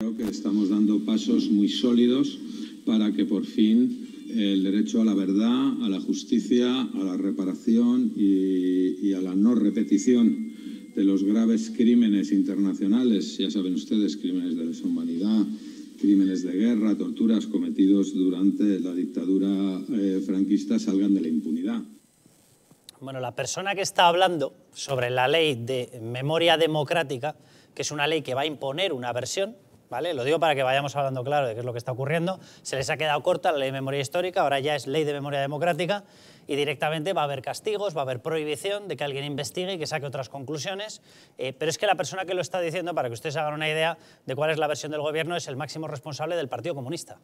Creo que estamos dando pasos muy sólidos para que por fin el derecho a la verdad, a la justicia, a la reparación y, a la no repetición de los graves crímenes internacionales, ya saben ustedes, crímenes de deshumanidad, crímenes de guerra, torturas cometidos durante la dictadura eh, franquista, salgan de la impunidad. Bueno, la persona que está hablando sobre la ley de memoria democrática, que es una ley que va a imponer una versión lo digo para que vayamos hablando claro de qué es lo que está ocurriendo. Se les ha quedado corta la ley de memoria histórica, ahora ya es ley de memoria democrática y directamente va a haber castigos, va a haber prohibición de que alguien investigue y que saque otras conclusiones. Eh, pero es que la persona que lo está diciendo, para que ustedes hagan una idea de cuál es la versión del gobierno, es el máximo responsable del Partido Comunista.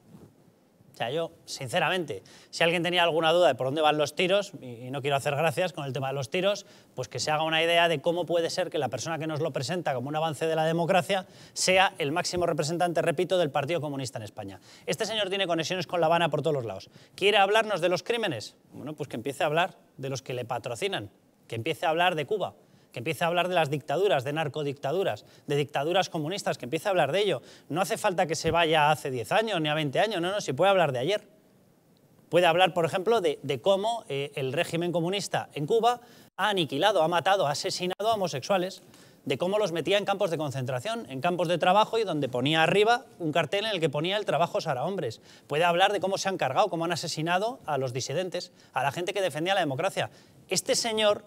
O sea, yo, sinceramente, si alguien tenía alguna duda de por dónde van los tiros, y no quiero hacer gracias con el tema de los tiros, pues que se haga una idea de cómo puede ser que la persona que nos lo presenta como un avance de la democracia sea el máximo representante, repito, del Partido Comunista en España. Este señor tiene conexiones con La Habana por todos los lados. ¿Quiere hablarnos de los crímenes? Bueno, pues que empiece a hablar de los que le patrocinan, que empiece a hablar de Cuba, que empiece a hablar de las dictaduras, de narcodictaduras, de dictaduras comunistas, que empiece a hablar de ello. No hace falta que se vaya hace 10 años ni a 20 años, no, no, se puede hablar de ayer. Puede hablar, por ejemplo, de, cómo eh, el régimen comunista en Cuba ha aniquilado, ha matado, ha asesinado a homosexuales, de cómo los metía en campos de concentración, en campos de trabajo y donde ponía arriba un cartel en el que ponía el trabajo es para hombres. Puede hablar de cómo se han cargado, cómo han asesinado a los disidentes, a la gente que defendía la democracia. Este señor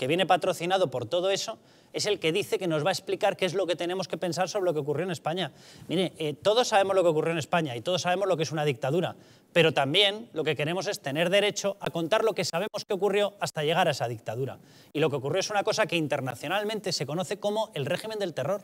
que viene patrocinado por todo eso, es el que dice que nos va a explicar qué es lo que tenemos que pensar sobre lo que ocurrió en España. Mire, eh, todos sabemos lo que ocurrió en España y todos sabemos lo que es una dictadura, pero también lo que queremos es tener derecho a contar lo que sabemos que ocurrió hasta llegar a esa dictadura. Y lo que ocurrió es una cosa que internacionalmente se conoce como el régimen del terror,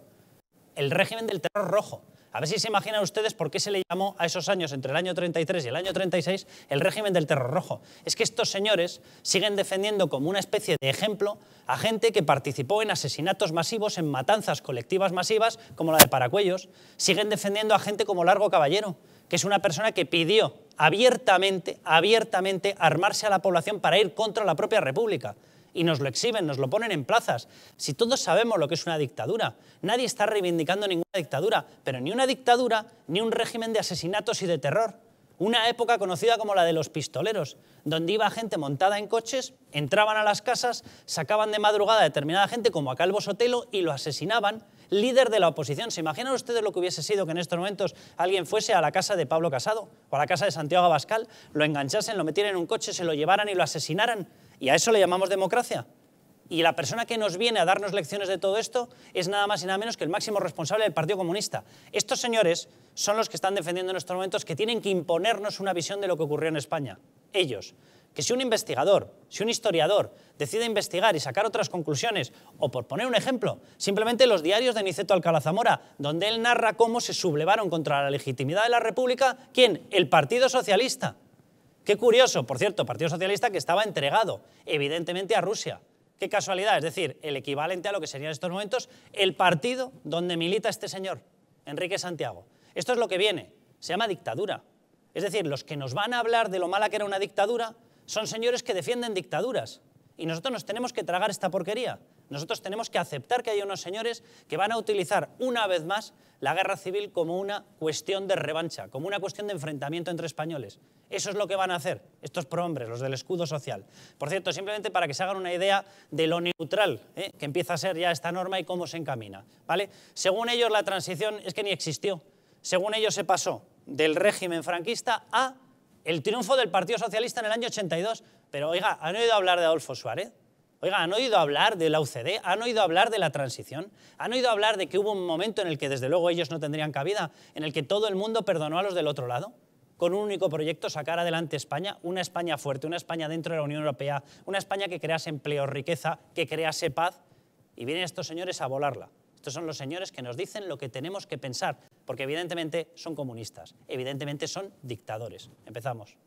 el régimen del terror rojo. A ver si se imaginan ustedes por qué se le llamó a esos años, entre el año 33 y el año 36, el régimen del terror rojo. Es que estos señores siguen defendiendo como una especie de ejemplo a gente que participó en asesinatos masivos, en matanzas colectivas masivas, como la de Paracuellos. Siguen defendiendo a gente como Largo Caballero, que es una persona que pidió abiertamente, abiertamente, armarse a la población para ir contra la propia República y nos lo exhiben, nos lo ponen en plazas. Si todos sabemos lo que es una dictadura, nadie está reivindicando ninguna dictadura, pero ni una dictadura ni un régimen de asesinatos y de terror. Una época conocida como la de los pistoleros, donde iba gente montada en coches, entraban a las casas, sacaban de madrugada a determinada gente como a Calvo Sotelo y lo asesinaban, líder de la oposición. ¿Se imaginan ustedes lo que hubiese sido que en estos momentos alguien fuese a la casa de Pablo Casado o a la casa de Santiago Abascal, lo enganchasen, lo metieran en un coche, se lo llevaran y lo asesinaran? ¿Y a eso le llamamos democracia? Y la persona que nos viene a darnos lecciones de todo esto es nada más y nada menos que el máximo responsable del Partido Comunista. Estos señores son los que están defendiendo en estos momentos que tienen que imponernos una visión de lo que ocurrió en España. Ellos. Que si un investigador, si un historiador decide investigar y sacar otras conclusiones, o por poner un ejemplo, simplemente los diarios de Niceto Alcalá Zamora, donde él narra cómo se sublevaron contra la legitimidad de la República, ¿quién? El Partido Socialista. Qué curioso, por cierto, Partido Socialista que estaba entregado, evidentemente, a Rusia. Qué casualidad, es decir, el equivalente a lo que sería en estos momentos el partido donde milita este señor, Enrique Santiago. Esto es lo que viene, se llama dictadura. Es decir, los que nos van a hablar de lo mala que era una dictadura son señores que defienden dictaduras. Y nosotros nos tenemos que tragar esta porquería. Nosotros tenemos que aceptar que hay unos señores que van a utilizar una vez más la guerra civil como una cuestión de revancha, como una cuestión de enfrentamiento entre españoles. Eso es lo que van a hacer estos prohombres, los del escudo social. Por cierto, simplemente para que se hagan una idea de lo neutral ¿eh? que empieza a ser ya esta norma y cómo se encamina. ¿vale? Según ellos, la transición es que ni existió. Según ellos, se pasó del régimen franquista a el triunfo del Partido Socialista en el año 82. Pero, oiga, ¿han oído hablar de Adolfo Suárez? Oiga, ¿han oído hablar de la UCD? ¿Han oído hablar de la transición? ¿Han oído hablar de que hubo un momento en el que desde luego ellos no tendrían cabida, en el que todo el mundo perdonó a los del otro lado? Con un único proyecto sacar adelante España, una España fuerte, una España dentro de la Unión Europea, una España que crease empleo, riqueza, que crease paz. Y vienen estos señores a volarla. Estos son los señores que nos dicen lo que tenemos que pensar, porque evidentemente son comunistas, evidentemente son dictadores. Empezamos.